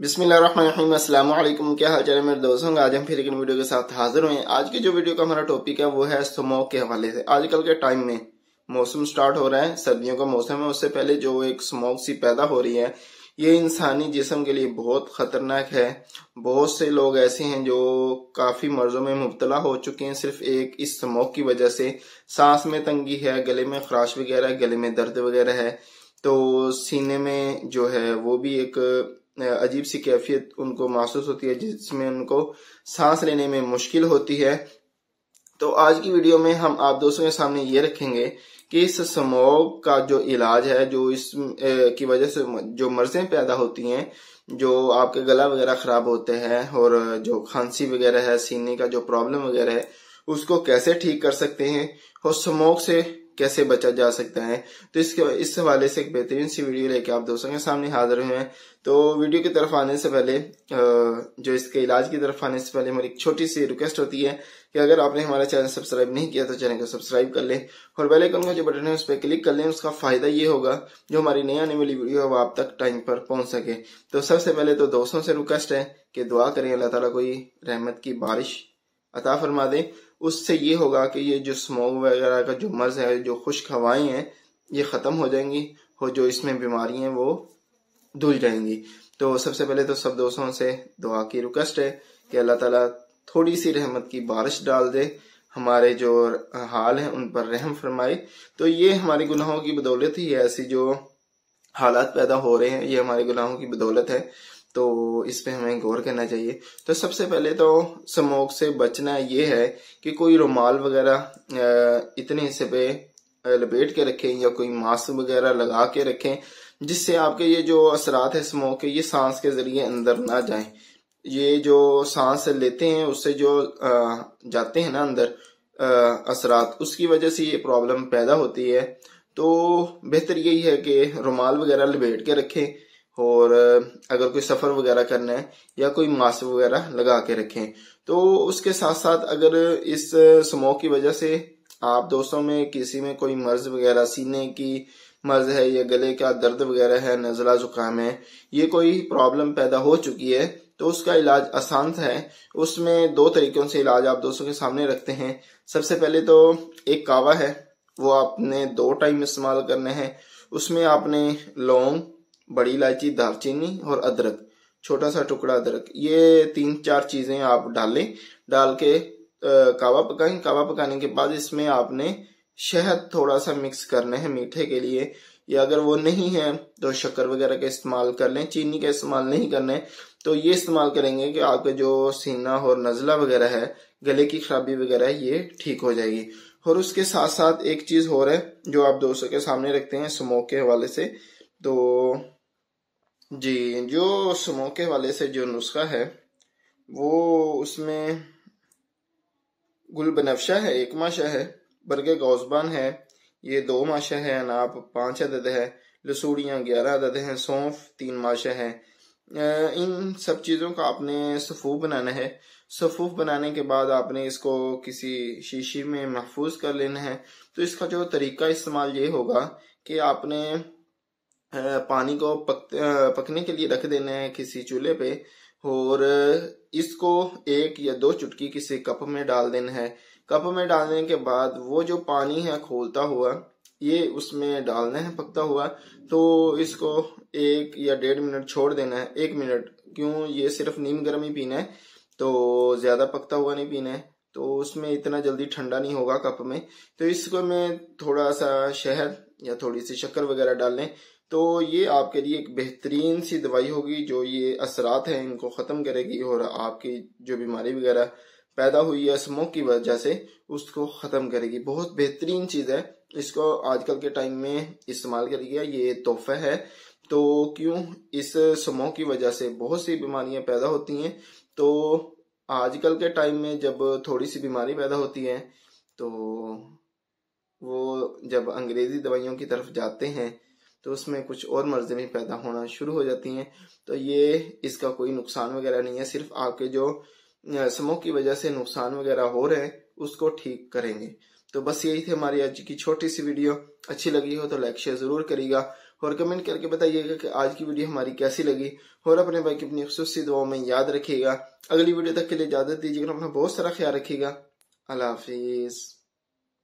बिस्मिल्लाम क्या हाल चाल है मेरे दोस्तों आज हम फिर एक वीडियो के साथ हाजिर हुए आज की जो वीडियो का हमारा टॉपिक है वो है स्मोक के हवाले से आजकल के टाइम में मौसम स्टार्ट हो रहा है सर्दियों का मौसम है उससे पहले जो एक स्मोक सी पैदा हो रही है ये इंसानी जिसम के लिए बहुत खतरनाक है बहुत से लोग ऐसे हैं जो काफी मर्जों में मुबतला हो चुके हैं सिर्फ एक इस स्मोक की वजह से सांस में तंगी है गले में खराश वगैरह गले में दर्द वगैरह है तो सीने में जो है वो भी एक अजीब सी कैफियत उनको महसूस होती है जिसमें उनको सांस लेने में मुश्किल होती है तो आज की वीडियो में हम आप दोस्तों के सामने ये रखेंगे कि इस समोग का जो इलाज है जो इस की वजह से जो मर्जें पैदा होती हैं जो आपके गला वगैरह खराब होते हैं और जो खांसी वगैरह है सीने का जो प्रॉब्लम वगैरह है उसको कैसे ठीक कर सकते हैं और स्मोक से कैसे बचा जा सकता है तो इसके इस हवाले से एक बेहतरीन सी वीडियो लेके आप दोस्तों के सामने हाजिर हुए हैं तो वीडियो की तरफ आने से पहले जो इसके इलाज की तरफ आने से पहले हमारी एक छोटी सी रिक्वेस्ट होती है कि अगर आपने हमारा चैनल सब्सक्राइब नहीं किया तो चैनल को सब्सक्राइब कर लें और बेल आइकन का जो बटन है उस पर क्लिक कर लें उसका फायदा ये होगा जो हमारी नई आने वाली वीडियो है वो आप तक टाइम पर पहुंच सके तो सबसे पहले तो दोस्तों से रिक्वेस्ट है कि दुआ करें अल्लाह ताला कोई रहमत की बारिश अता फरमा दें उससे ये होगा कि ये जो स्मोक वगैरह का जो मर्ज है जो खुश्क हवाएं हैं ये ख़त्म हो जाएंगी और जो इसमें बीमारी हैं वो धुल जाएंगी तो सबसे पहले तो सब दोस्तों से दुआ की रिक्वेस्ट है कि अल्लाह ताला थोड़ी सी रहमत की बारिश डाल दे हमारे जो हाल हैं उन पर रहम फरमाए तो ये हमारे गुनाहों की बदौलत ही ऐसी जो हालात पैदा हो रहे हैं ये हमारे गुनाहों की बदौलत है तो इस पे हमें गौर करना चाहिए तो सबसे पहले तो स्मोक से बचना ये है कि कोई रुमाल वगैरह इतने हिस्से पे लपेट के रखें या कोई मास्क वगैरह लगा के रखें जिससे आपके ये जो असरात है स्मोक के ये सांस के जरिए अंदर ना जाएं ये जो सांस लेते हैं उससे जो जाते हैं ना अंदर असरात उसकी वजह से ये प्रॉब्लम पैदा होती है तो बेहतर यही है कि रुमाल वगैरह लपेट के रखें और अगर कोई सफ़र वगैरह करना है या कोई मास्क वगैरह लगा के रखें तो उसके साथ साथ अगर इस स्मोक की वजह से आप दोस्तों में किसी में कोई मर्ज वगैरह सीने की मर्ज है या गले का दर्द वगैरह है नजला जुकाम है ये कोई प्रॉब्लम पैदा हो चुकी है तो उसका इलाज आसान है उसमें दो तरीकों से इलाज आप दोस्तों के सामने रखते हैं सबसे पहले तो एक कावा है वो आपने दो टाइम इस्तेमाल करना है उसमें आपने लौंग बड़ी इलायची दालचीनी और अदरक छोटा सा टुकड़ा अदरक ये तीन चार चीजें आप डालें डाल के कावा पकाएं कावा पकाने के बाद इसमें आपने शहद थोड़ा सा मिक्स करना है मीठे के लिए या अगर वो नहीं है तो शक्कर वगैरह का इस्तेमाल कर लें चीनी का इस्तेमाल नहीं करना है तो ये इस्तेमाल करेंगे कि आपका जो सीना और नज़ला वगैरह है गले की खराबी वगैरह है ये ठीक हो जाएगी और उसके साथ साथ एक चीज़ रहा है जो आप दोस्तों के सामने रखते हैं स्मोक के हवाले से तो जी जो सुमो वाले से जो नुस्खा है वो उसमें गुल बनफशा है एक माशा है बरगे गौसबान है ये दो माशा है अनाप पांच अदद है लसूड़ियाँ ग्यारह अदद हैं सौंफ तीन माशा है इन सब चीज़ों का आपने सफूफ बनाना है सफूफ बनाने के बाद आपने इसको किसी शीशी में महफूज कर लेना है तो इसका जो तरीका इस्तेमाल ये होगा कि आपने पानी को पक, पकने के लिए रख देना है किसी चूल्हे पे और इसको एक या दो चुटकी किसी कप में डाल देना है कप में डालने के बाद वो जो पानी है खोलता हुआ ये उसमें डालना है पकता हुआ तो इसको एक या डेढ़ मिनट छोड़ देना है एक मिनट क्यों ये सिर्फ नीम गर्म ही पीना है तो ज्यादा पकता हुआ नहीं पीना है तो उसमें इतना जल्दी ठंडा नहीं होगा कप में तो इसको में थोड़ा सा शहद या थोड़ी सी शक्कर वगैरह डाल लें तो ये आपके लिए एक बेहतरीन सी दवाई होगी जो ये असरात हैं इनको ख़त्म करेगी और आपकी जो बीमारी वगैरह पैदा हुई है स्मोक की वजह से उसको ख़त्म करेगी बहुत बेहतरीन चीज़ है इसको आजकल के टाइम में इस्तेमाल करिएगा ये तोहफा है तो क्यों इस स्मोक की वजह से बहुत सी बीमारियां पैदा होती हैं तो आजकल के टाइम में जब थोड़ी सी बीमारी पैदा होती है तो वो जब अंग्रेज़ी दवाइयों की तरफ जाते हैं तो उसमें कुछ और मर्जें भी पैदा होना शुरू हो जाती हैं तो ये इसका कोई नुकसान वगैरह नहीं है सिर्फ आपके जो स्मोक की वजह से नुकसान वगैरह हो रहे हैं उसको ठीक करेंगे तो बस यही थी हमारी आज की छोटी सी वीडियो अच्छी लगी हो तो लाइक शेयर जरूर करिएगा और कमेंट करके बताइएगा कि आज की वीडियो हमारी कैसी लगी और अपने भाई की अपनी खसूसी दुआओं में याद रखिएगा अगली वीडियो तक के लिए इजाजत दीजिएगा अपना बहुत सारा ख्याल रखिएगा अल्लाह हाफिज़